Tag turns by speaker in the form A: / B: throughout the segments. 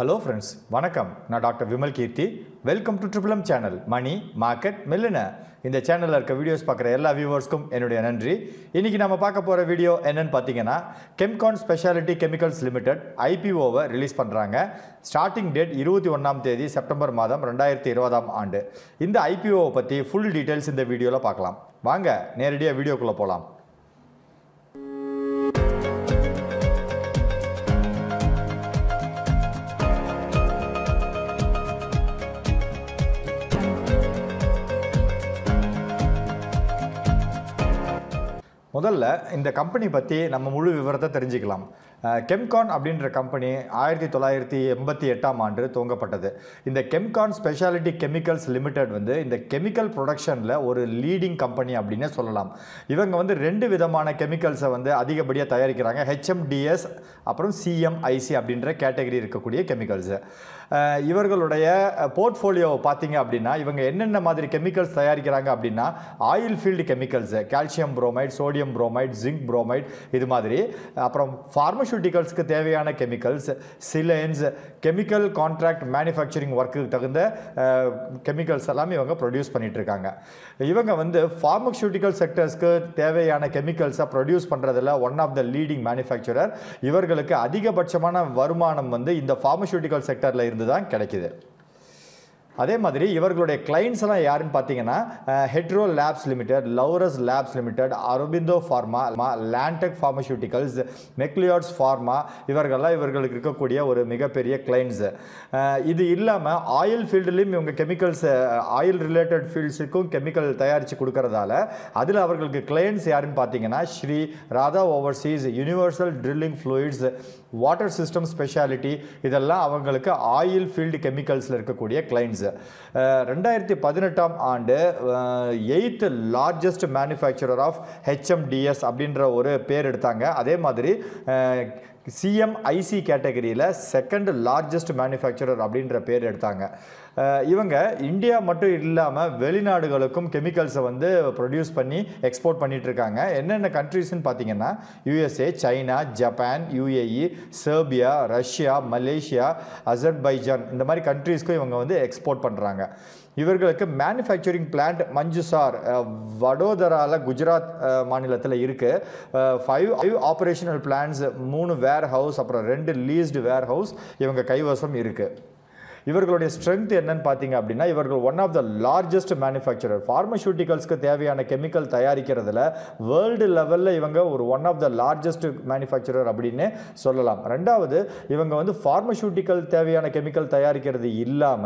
A: hello friends வணக்கம் நான் doctor Vimal Keerthi welcome to triple M channel money market millionaire இந்த சேனலில் இருக்க வீடியோஸ் பார்க்குற எல்லா வியூவர்ஸ்க்கும் என்னுடைய நன்றி இன்றைக்கி நம்ம பார்க்க போகிற வீடியோ என்னென்னு பார்த்தீங்கன்னா கெம்கான் ஸ்பெஷாலிட்டி கெமிக்கல்ஸ் லிமிடெட் ஐபிஓவை ரிலீஸ் பண்ணுறாங்க ஸ்டார்டிங் டேட் இருபத்தி ஒன்றாம் தேதி செப்டம்பர் மாதம் ரெண்டாயிரத்தி இருபதாம் ஆண்டு இந்த ஐபிஓவை பற்றி ஃபுல் டீட்டெயில்ஸ் இந்த வீடியோவில் பார்க்கலாம் வாங்க நேரடியாக வீடியோக்குள்ளே போகலாம் முதல்ல இந்த கம்பெனி பற்றி நம்ம முழு விவரத்தை தெரிஞ்சுக்கலாம் கெம்கான் அப்படின்ற கம்பெனி ஆயிரத்தி தொள்ளாயிரத்தி எண்பத்தி எட்டாம் ஆண்டு துவங்கப்பட்டது இந்த கெம்கான் ஸ்பெஷாலிட்டி கெமிக்கல்ஸ் லிமிடெட் வந்து இந்த கெமிக்கல் ப்ரொடக்ஷனில் ஒரு லீடிங் கம்பெனி அப்படின்னே சொல்லலாம் இவங்க வந்து ரெண்டு விதமான கெமிக்கல்ஸை வந்து அதிகப்படியாக தயாரிக்கிறாங்க ஹெச்எம்டிஎஸ் அப்புறம் சிஎம்ஐசி அப்படின்ற கேட்டகரி இருக்கக்கூடிய கெமிக்கல்ஸு இவர்களுடைய போர்ட்ஃபோலியோ பார்த்தீங்க அப்படின்னா இவங்க என்னென்ன மாதிரி கெமிக்கல்ஸ் தயாரிக்கிறாங்க அப்படின்னா oil field chemicals calcium bromide sodium bromide zinc bromide இது மாதிரி அப்புறம் ஃபார்மசூட்டிக்கல்ஸ்க்கு தேவையான chemicals silanes chemical contract manufacturing ஒர்க்குக்கு தகுந்த கெமிக்கல்ஸ் எல்லாமே இவங்க ப்ரொடியூஸ் பண்ணிகிட்ருக்காங்க இவங்க வந்து ஃபார்மசூட்டிக்கல் செக்டர்ஸ்க்கு தேவையான கெமிக்கல்ஸை ப்ரொடியூஸ் பண்ணுறதுல one of the leading manufacturer இவர்களுக்கு அதிகபட்சமான வருமானம் வந்து இந்த ஃபார்மசூட்டிக்கல் செக்டரில் இருந்து இருந்து தான் கிடைக்கிது அதே மாதிரி இவர்களுடைய கிளைண்ட்ஸ் எல்லாம் யாருன்னு பார்த்தீங்கன்னா Hetero labs limited Laurus labs limited Aurobindo pharma Lantech pharmaceuticals Macleods pharma இவர்கள்லாம் இவர்களுக்கு இருக்கக்கூடிய ஒரு மிகப்பெரிய கிளைண்ட்ஸு இது இல்லாமல் ஆயில் ஃபீல்டுலேயும் இவங்க கெமிக்கல்ஸ் ஆயில் ரிலேட்டட் ஃபீல்ட்ஸுக்கும் கெமிக்கல் தயாரித்து கொடுக்கறதால அதில் அவர்களுக்கு கிளைண்ட்ஸ் யாருன்னு பார்த்தீங்கன்னா Shri Radha overseas universal drilling fluids water system speciality இதெல்லாம் அவங்களுக்கு ஆயில் ஃபீல்டு கெமிக்கல்ஸில் இருக்கக்கூடிய கிளைண்ட்ஸு ரெண்டாயிரத்தி பதினெட்டாம் ஆண்டு eighth largest manufacturer of HMDS அப்படின்ற ஒரு பேர் எடுத்தாங்க அதே மாதிரி சிஎம்ஐசி கேட்டகரியில் செகண்ட் லார்ஜஸ்ட் மேனுஃபேக்சரர் அப்படின்ற பேர் எடுத்தாங்க இவங்க இந்தியா மட்டும் இல்லாமல் வெளிநாடுகளுக்கும் கெமிக்கல்ஸை வந்து ப்ரொடியூஸ் பண்ணி எக்ஸ்போர்ட் பண்ணிகிட்ருக்காங்க என்னென்ன கண்ட்ரீஸ்னு பார்த்தீங்கன்னா USA China Japan UAE Serbia Russia Malaysia Azerbaijan இந்த மாதிரி கண்ட்ரீஸ்க்கும் இவங்க வந்து எக்ஸ்போர்ட் பண்ணுறாங்க இவர்களுக்கு மேனுஃபேக்சரிங் பிளான்ட் மஞ்சுசார் வடோதராவில் குஜராத் மாநிலத்தில் இருக்குது ஃபைவ் ஃபைவ் ஆப்ரேஷனல் பிளான்ஸ் மூணு வேர் ஹவுஸ் அப்புறம் ரெண்டு லீஸ்டு வேர் ஹவுஸ் இவங்க கைவசம் இருக்குது இவர்களுடைய ஸ்ட்ரென்த் என்னன்னு பார்த்தீங்க அப்படின்னா இவர்கள் one of the largest manufacturer ஃபார்மசூட்டிக்கல்ஸ்க்கு தேவையான கெமிக்கல் தயாரிக்கிறதுல வேர்ல்டு லெவலில் இவங்க ஒரு one of the largest manufacturer அப்படின்னு சொல்லலாம் ரெண்டாவது இவங்க வந்து ஃபார்மசூட்டிக்கல் தேவையான கெமிக்கல் தயாரிக்கிறது இல்லாமல்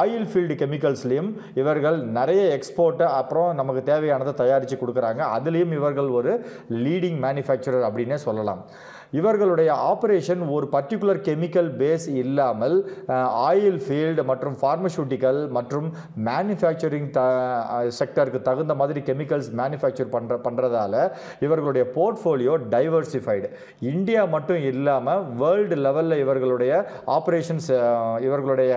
A: ஆயில் ஃபீல்டு கெமிக்கல்ஸ்லேயும் இவர்கள் நிறைய எக்ஸ்போர்ட்டை அப்புறம் நமக்கு தேவையானதை தயாரித்து கொடுக்குறாங்க அதுலேயும் இவர்கள் ஒரு லீடிங் மேனுஃபேக்சரர் அப்படின்னே சொல்லலாம் இவர்களுடைய ஆப்ரேஷன் ஒரு பர்டிகுலர் கெமிக்கல் பேஸ் இல்லாமல் ஆயில் ஆயில் ஃபீல்டு மற்றும் ஃபார்மசூட்டிக்கல் மற்றும் மேனுஃபேக்சரிங் த செக்டருக்கு தகுந்த மாதிரி கெமிக்கல்ஸ் மேனுஃபேக்சர் பண்ணுற பண்ணுறதால இவர்களுடைய போர்ட்ஃபோலியோ டைவர்சிஃபைடு இந்தியா மட்டும் இல்லாமல் வேர்ல்டு லெவலில் இவர்களுடைய ஆப்ரேஷன்ஸ் இவர்களுடைய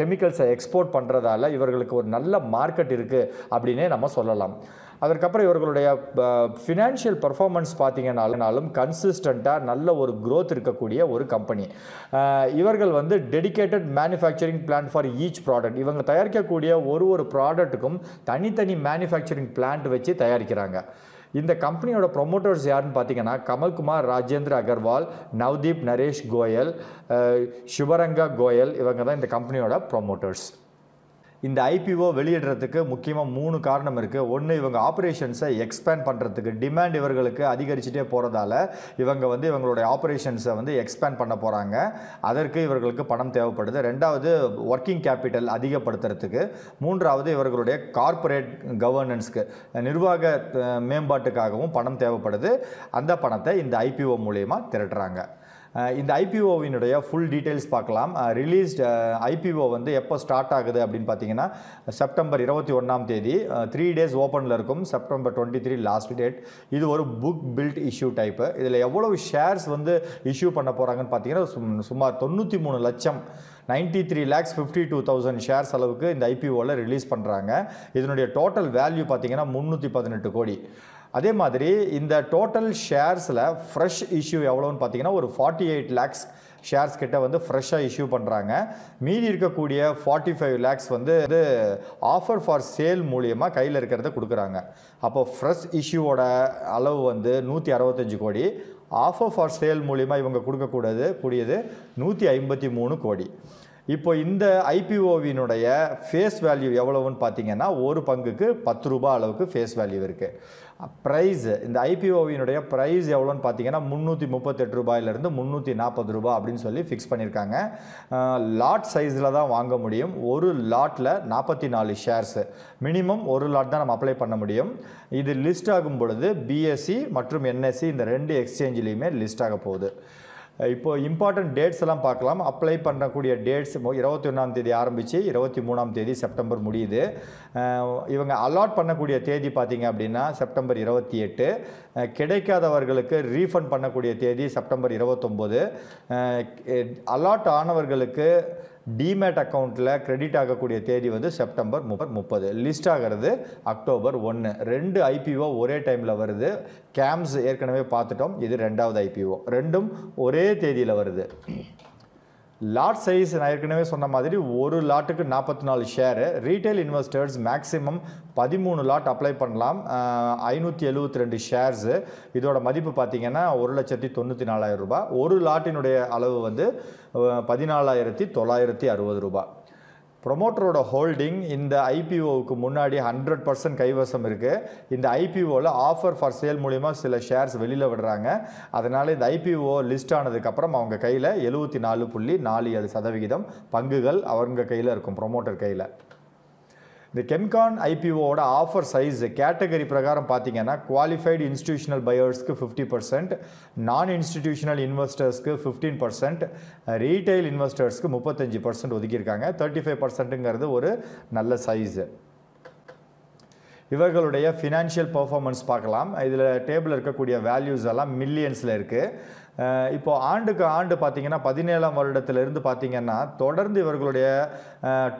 A: கெமிக்கல்ஸை எக்ஸ்போர்ட் பண்ணுறதால இவர்களுக்கு ஒரு நல்ல மார்க்கெட் இருக்குது அப்படின்னே நம்ம சொல்லலாம் அதற்கப்புறம் இவர்களுடைய ஃபினான்ஷியல் பர்ஃபார்மன்ஸ் பார்த்தீங்கன்னாலும் கன்சிஸ்டண்ட்டாக நல்ல ஒரு க்ரோத் இருக்கக்கூடிய ஒரு கம்பெனி இவர்கள் வந்து dedicated manufacturing plant for each product இவங்க தயாரிக்கக்கூடிய ஒரு ஒரு ப்ராடக்ட்டுக்கும் தனித்தனி மேனுஃபேக்சரிங் பிளான்ட் வச்சு தயாரிக்கிறாங்க இந்த கம்பெனியோட ப்ரொமோட்டர்ஸ் யாருன்னு பார்த்தீங்கன்னா கமல்குமார் ராஜேந்திர அகர்வால் நவ்தீப் நரேஷ் கோயல் சிவரங்கா கோயல் இவங்க தான் இந்த கம்பெனியோட ப்ரொமோட்டர்ஸ் இந்த ஐபிஓ வெளியிடுறதுக்கு முக்கியமாக மூணு காரணம் இருக்குது ஒன்று இவங்க ஆப்ரேஷன்ஸை எக்ஸ்பேண்ட் பண்ணுறதுக்கு டிமாண்ட் இவர்களுக்கு அதிகரிச்சுட்டே போகிறதால இவங்க வந்து இவங்களுடைய ஆப்ரேஷன்ஸை வந்து எக்ஸ்பேண்ட் பண்ண போகிறாங்க அதற்கு இவர்களுக்கு பணம் தேவைப்படுது ரெண்டாவது ஒர்க்கிங் கேபிட்டல் அதிகப்படுத்துறதுக்கு மூன்றாவது இவர்களுடைய கார்ப்பரேட் கவர்னன்ஸ்க்கு நிர்வாக மேம்பாட்டுக்காகவும் பணம் தேவைப்படுது அந்த பணத்தை இந்த ஐபிஓ மூலயமா திரட்டுறாங்க இந்த ஐபிஓவினுடைய ஃபுல் டீட்டெயில்ஸ் பார்க்கலாம் ரிலீஸ்ட் ஐபிஓ வந்து எப்போ ஸ்டார்ட் ஆகுது அப்படின்னு பார்த்தீங்கன்னா செப்டம்பர் இருபத்தி ஒன்றாம் தேதி த்ரீ டேஸ் ஓப்பனில் இருக்கும் September twenty three last date இது ஒரு புக் பில்ட் இஷ்யூ டைப்பு இதில் எவ்வளவு ஷேர்ஸ் வந்து இஷ்யூ பண்ண போகிறாங்கன்னு பார்த்தீங்கன்னா சுமார் தொண்ணூற்றி மூணு லட்சம் ninety three lakhs fifty two thousand shares அளவுக்கு இந்த ஐபிஓவில் ரிலீஸ் பண்ணுறாங்க இதனுடைய டோட்டல் வேல்யூ பார்த்தீங்கன்னா முந்நூற்றி பதினெட்டு கோடி அதே மாதிரி இந்த டோட்டல் ஷேர்ஸில் ஃப்ரெஷ் இஷ்யூ எவ்வளோன்னு பார்த்தீங்கன்னா ஒரு ஃபார்ட்டி எயிட் லேக்ஸ் ஷேர்ஸ் கிட்ட வந்து ஃப்ரெஷ்ஷாக இஷ்யூ பண்ணுறாங்க மீதி இருக்கக்கூடிய ஃபார்ட்டி ஃபைவ் லேக்ஸ் வந்து இது ஆஃபர் ஃபார் சேல் மூலியமாக கையில் இருக்கிறத கொடுக்குறாங்க அப்போ ஃப்ரெஷ் இஷ்யூவோட அளவு வந்து நூற்றி அறுபத்தஞ்சு கோடி ஆஃபர் ஃபார் சேல் மூலியமாக இவங்க கொடுக்கக்கூடாது கூடியது நூற்றி ஐம்பத்தி மூணு கோடி இப்போ இந்த ஐபிஓவினுடைய ஃபேஸ் வேல்யூ எவ்வளவுன்னு பார்த்தீங்கன்னா ஒரு பங்குக்கு பத்து ரூபா அளவுக்கு ஃபேஸ் வேல்யூ இருக்குது ப்ரைஸ் இந்த ஐபிஓவினுடைய ப்ரைஸ் எவ்வளோன்னு பார்த்தீங்கன்னா முந்நூற்றி முப்பத்தெட்டு ரூபாயிலிருந்து முந்நூற்றி நாற்பது ரூபா அப்படின்னு சொல்லி ஃபிக்ஸ் பண்ணியிருக்காங்க லாட் சைஸில் தான் வாங்க முடியும் ஒரு லாட்டில் நாற்பத்தி நாலு ஷேர்ஸு மினிமம் ஒரு லாட் தான் நம்ம அப்ளை பண்ண முடியும் இது லிஸ்ட் ஆகும் பொழுது பிஎஸ்சி e மற்றும் என்எஸ்சி e இந்த ரெண்டு எக்ஸ்சேஞ்சிலையுமே லிஸ்ட் ஆக போகுது இப்போது இம்பார்ட்டன்ட் டேட்ஸ் எல்லாம் பார்க்கலாம் அப்ளை பண்ணக்கூடிய டேட்ஸ் இருபத்தி ஒன்றாம் தேதி ஆரம்பித்து இருபத்தி மூணாம் தேதி செப்டம்பர் முடியுது இவங்க அலாட் பண்ணக்கூடிய தேதி பார்த்திங்க அப்படின்னா செப்டம்பர் இருபத்தி எட்டு கிடைக்காதவர்களுக்கு ரீஃபண்ட் பண்ணக்கூடிய தேதி செப்டம்பர் இருபத்தொம்போது அலாட் ஆனவர்களுக்கு டிமேட் அக்கௌண்ட்டில் கிரெடிட் ஆகக்கூடிய தேதி வந்து செப்டம்பர் முப்பது முப்பது லிஸ்ட் ஆகிறது அக்டோபர் ஒன்று ரெண்டு ஐபிஓ ஒரே டைமில் வருது கேம்ஸ் ஏற்கனவே பார்த்துட்டோம் இது ரெண்டாவது ஐபிஓ ரெண்டும் ஒரே தேதியில் வருது லாட் சைஸ் நான் ஏற்கனவே சொன்ன மாதிரி ஒரு லாட்டுக்கு நாற்பத்தி நாலு ஷேரு ரீட்டைல் இன்வெஸ்டர்ஸ் மேக்ஸிமம் பதிமூணு லாட் அப்ளை பண்ணலாம் ஐநூற்றி எழுபத்தி ரெண்டு ஷேர்ஸு இதோட மதிப்பு பார்த்திங்கன்னா ஒரு லட்சத்தி தொண்ணூற்றி நாலாயிரம் ரூபாய் ஒரு லாட்டினுடைய அளவு வந்து பதினாலாயிரத்தி தொள்ளாயிரத்தி அறுபது ரூபாய் ப்ரொமோட்டரோட ஹோல்டிங் இந்த ஐபிஓவுக்கு முன்னாடி ஹண்ட்ரட் பர்சன்ட் கைவசம் இருக்குது இந்த ஐபிஓவில் ஆஃபர் ஃபார் சேல் மூலிமா சில ஷேர்ஸ் வெளியில் விடுறாங்க அதனால் இந்த ஐபிஓ லிஸ்ட் ஆனதுக்கப்புறம் அவங்க கையில் எழுபத்தி நாலு புள்ளி நாலு ஏழு சதவிகிதம் பங்குகள் அவங்க கையில் இருக்கும் ப்ரொமோட்டர் கையில் இந்த கெம்கான் ஐபிஓட ஆஃபர் சைஸ் கேட்டகரி பிரகாரம் பார்த்தீங்கன்னா குவாலிஃபைடு இன்ஸ்டிடியூஷனல் பையர்ஸ்க்கு ஃபிஃப்டி பர்சன்ட் நான் இன்ஸ்டிடியூஷனல் இன்வெஸ்டர்ஸ்க்கு ஃபிஃப்டீன் பர்சன்ட் ரீட்டைல் இன்வெஸ்டர்ஸ்க்கு முப்பத்தஞ்சு பர்சன்ட் ஒதுக்கியிருக்காங்க தேர்ட்டி ஃபைவ் பர்சன்ட்டுங்கிறது ஒரு நல்ல சைஸு இவர்களுடைய ஃபினான்ஷியல் பர்ஃபார்மன்ஸ் பார்க்கலாம் இதில் டேபிள் இருக்கக்கூடிய வேல்யூஸ் எல்லாம் மில்லியன்ஸில் இருக்குது இப்போது ஆண்டுக்கு ஆண்டு பார்த்திங்கன்னா பதினேழாம் வருடத்திலிருந்து பார்த்திங்கன்னா தொடர்ந்து இவர்களுடைய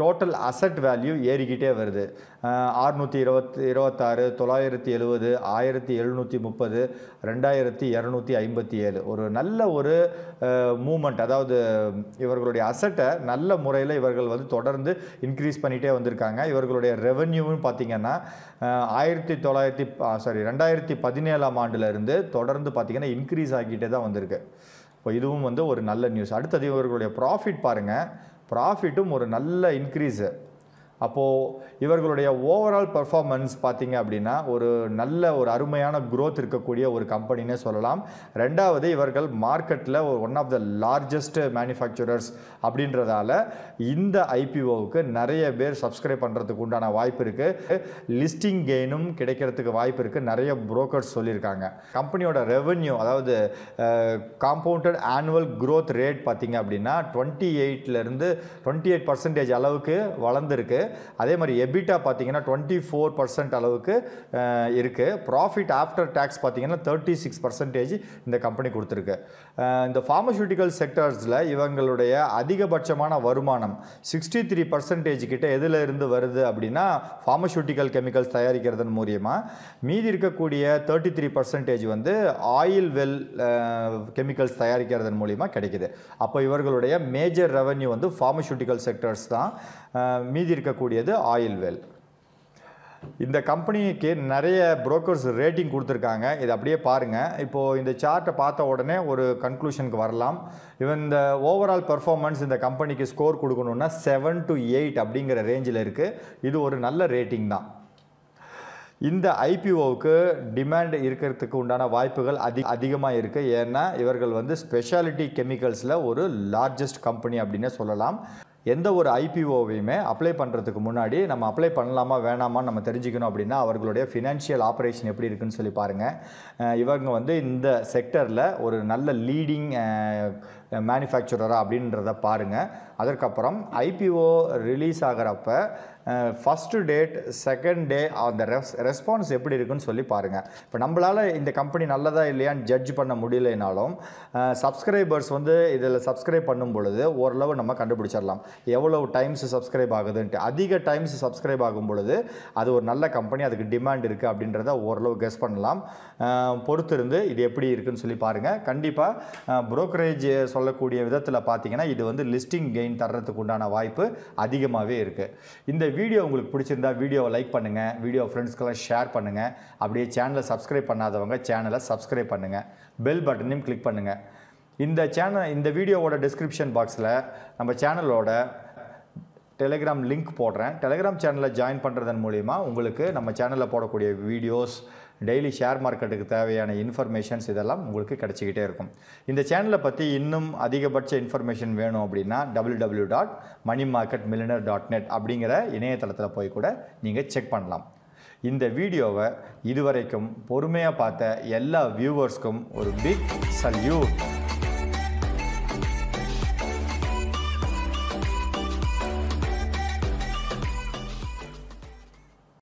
A: டோட்டல் அசட் வேல்யூ ஏறிக்கிட்டே வருது அறுநூற்றி இருபத்தி இருபத்தாறு தொள்ளாயிரத்தி எழுபது ஆயிரத்தி எழுநூற்றி முப்பது ரெண்டாயிரத்தி இரநூத்தி ஐம்பத்தி ஏழு ஒரு நல்ல ஒரு மூமெண்ட் அதாவது இவர்களுடைய அசட்டை நல்ல முறையில் இவர்கள் வந்து தொடர்ந்து இன்க்ரீஸ் பண்ணிகிட்டே வந்திருக்காங்க இவர்களுடைய ரெவென்யூன்னு பார்த்திங்கன்னா ஆயிரத்தி தொள்ளாயிரத்தி சாரி ரெண்டாயிரத்தி பதினேழாம் ஆண்டுலேருந்து தொடர்ந்து பார்த்திங்கன்னா இன்க்ரீஸ் ஆகிட்டே தான் வந்திருக்கு இப்போ இதுவும் வந்து ஒரு நல்ல நியூஸ் அடுத்தது இவர்களுடைய ப்ராஃபிட் பாருங்கள் ப்ராஃபிட்டும் ஒரு நல்ல இன்க்ரீஸு அப்போது இவர்களுடைய ஓவரால் பர்ஃபார்மன்ஸ் பார்த்திங்க அப்படின்னா ஒரு நல்ல ஒரு அருமையான குரோத் இருக்கக்கூடிய ஒரு கம்பெனினே சொல்லலாம் ரெண்டாவது இவர்கள் மார்க்கெட்டில் ஒரு one of the largest manufacturers அப்படின்றதால இந்த ஐபிஓவுக்கு நிறைய பேர் சப்ஸ்கிரைப் பண்ணுறதுக்கு உண்டான வாய்ப்பு இருக்குது லிஸ்டிங் கெயினும் கிடைக்கிறதுக்கு வாய்ப்பு இருக்குது நிறைய புரோக்கர்ஸ் சொல்லியிருக்காங்க கம்பெனியோட ரெவன்யூ அதாவது காம்பவுண்டட் ஆனுவல் க்ரோத் ரேட் பார்த்திங்க அப்படின்னா டுவெண்ட்டி எயிட்லேருந்து டுவெண்ட்டி எயிட் பர்சன்டேஜ் அளவுக்கு வளர்ந்துருக்கு அதே மாதிரி எபிட்டா பார்த்தீங்கன்னா டுவெண்ட்டி ஃபோர் பர்சன்ட் அளவுக்கு இருக்குது ப்ராஃபிட் ஆஃப்டர் டேக்ஸ் பார்த்தீங்கன்னா தேர்ட்டி சிக்ஸ் பர்சன்டேஜ் இந்த கம்பெனி கொடுத்துருக்கு இந்த ஃபார்மசூட்டிக்கல் செக்டர்ஸில் இவங்களுடைய அதிகபட்சமான வருமானம் சிக்ஸ்டி த்ரீ பர்சன்டேஜ் கிட்ட எதில் இருந்து வருது அப்படின்னா ஃபார்மசூட்டிக்கல் கெமிக்கல்ஸ் தயாரிக்கிறதன் மூலியமாக மீதி இருக்கக்கூடிய தேர்ட்டி த்ரீ பர்சன்டேஜ் வந்து ஆயில் வெல் கெமிக்கல்ஸ் தயாரிக்கிறதன் மூலியமாக கிடைக்குது அப்போ இவர்களுடைய மேஜர் ரெவன்யூ வந்து ஃபார்மசூட்டிக்கல் செக்டர்ஸ் தான் மீதி இருக்க இருக்கக்கூடியது ஆயில் வெல் இந்த கம்பெனிக்கு நிறைய புரோக்கர்ஸ் ரேட்டிங் கொடுத்துருக்காங்க இது அப்படியே பாருங்கள் இப்போது இந்த சார்ட்டை பார்த்த உடனே ஒரு கன்க்ளூஷனுக்கு வரலாம் இவன் இந்த ஓவரால் பெர்ஃபார்மன்ஸ் இந்த கம்பெனிக்கு ஸ்கோர் கொடுக்கணுன்னா செவன் டு எயிட் அப்படிங்கிற ரேஞ்சில் இருக்குது இது ஒரு நல்ல ரேட்டிங் தான் இந்த ஐபிஓவுக்கு டிமாண்ட் இருக்கிறதுக்கு உண்டான வாய்ப்புகள் அதிக அதிகமாக இருக்குது ஏன்னா இவர்கள் வந்து ஸ்பெஷாலிட்டி கெமிக்கல்ஸில் ஒரு லார்ஜஸ்ட் கம்பெனி அப்படின்னு சொல்லலாம் எந்த ஒரு ஐபிஓவையுமே அப்ளை பண்ணுறதுக்கு முன்னாடி நம்ம அப்ளை பண்ணலாமா வேணாமான்னு நம்ம தெரிஞ்சுக்கணும் அப்படின்னா அவர்களுடைய ஃபினான்ஷியல் ஆப்ரேஷன் எப்படி இருக்குன்னு சொல்லி பாருங்கள் இவங்க வந்து இந்த செக்டரில் ஒரு நல்ல லீடிங் மேனுஃபேக்சரராக அப்படின்றத பாருங்கள் அதற்கப்புறம் ஐபிஓ ரிலீஸ் ஆகிறப்ப ஃபஸ்ட்டு டேட் செகண்ட் டே அந்த ரெஸ் ரெஸ்பான்ஸ் எப்படி இருக்குன்னு சொல்லி பாருங்கள் இப்போ நம்மளால் இந்த கம்பெனி நல்லதா இல்லையான்னு ஜட்ஜ் பண்ண முடியலைனாலும் சப்ஸ்கிரைபர்ஸ் வந்து இதில் சப்ஸ்கிரைப் பண்ணும் பொழுது ஓரளவு நம்ம கண்டுபிடிச்சிடலாம் எவ்வளோ டைம்ஸ் சப்ஸ்கிரைப் ஆகுதுன்ட்டு அதிக டைம்ஸ் சப்ஸ்கிரைப் ஆகும் பொழுது அது ஒரு நல்ல கம்பெனி அதுக்கு டிமாண்ட் இருக்குது அப்படின்றத ஓரளவு கெஸ் பண்ணலாம் பொறுத்திருந்து இது எப்படி இருக்குன்னு சொல்லி பாருங்கள் கண்டிப்பாக ப்ரோக்கரேஜ் சொல்லக்கூடிய விதத்தில் பார்த்தீங்கன்னா இது வந்து லிஸ்டிங் கெயின் தர்றதுக்கு உண்டான வாய்ப்பு அதிகமாகவே இருக்குது இந்த வீடியோ உங்களுக்கு பிடிச்சிருந்தா வீடியோவை லைக் பண்ணுங்கள் வீடியோ ஃப்ரெண்ட்ஸ்க்கெல்லாம் ஷேர் பண்ணுங்கள் அப்படியே சேனலை சப்ஸ்கிரைப் பண்ணாதவங்க சேனலை சப்ஸ்கிரைப் பண்ணுங்கள் பெல் பட்டனையும் கிளிக் பண்ணுங்கள் இந்த சேனல் இந்த வீடியோவோட டிஸ்கிரிப்ஷன் பாக்ஸில் நம்ம சேனலோட டெலிகிராம் லிங்க் போடுறேன் டெலிகிராம் சேனலை ஜாயின் பண்ணுறதன் மூலிமா உங்களுக்கு நம்ம சேனலில் போடக்கூடிய வீடியோஸ் டெய்லி ஷேர் மார்க்கெட்டுக்கு தேவையான இன்ஃபர்மேஷன்ஸ் இதெல்லாம் உங்களுக்கு கிடச்சிக்கிட்டே இருக்கும் இந்த சேனலை பற்றி இன்னும் அதிகபட்ச இன்ஃபர்மேஷன் வேணும் அப்படின்னா W W dot money market millionaire dot net அப்படிங்கிற இணையதளத்தில் போய் கூட நீங்கள் செக் பண்ணலாம் இந்த வீடியோவை இதுவரைக்கும் பொறுமையாக பார்த்த எல்லா வியூவர்ஸ்க்கும் ஒரு பிக் சல்யூட்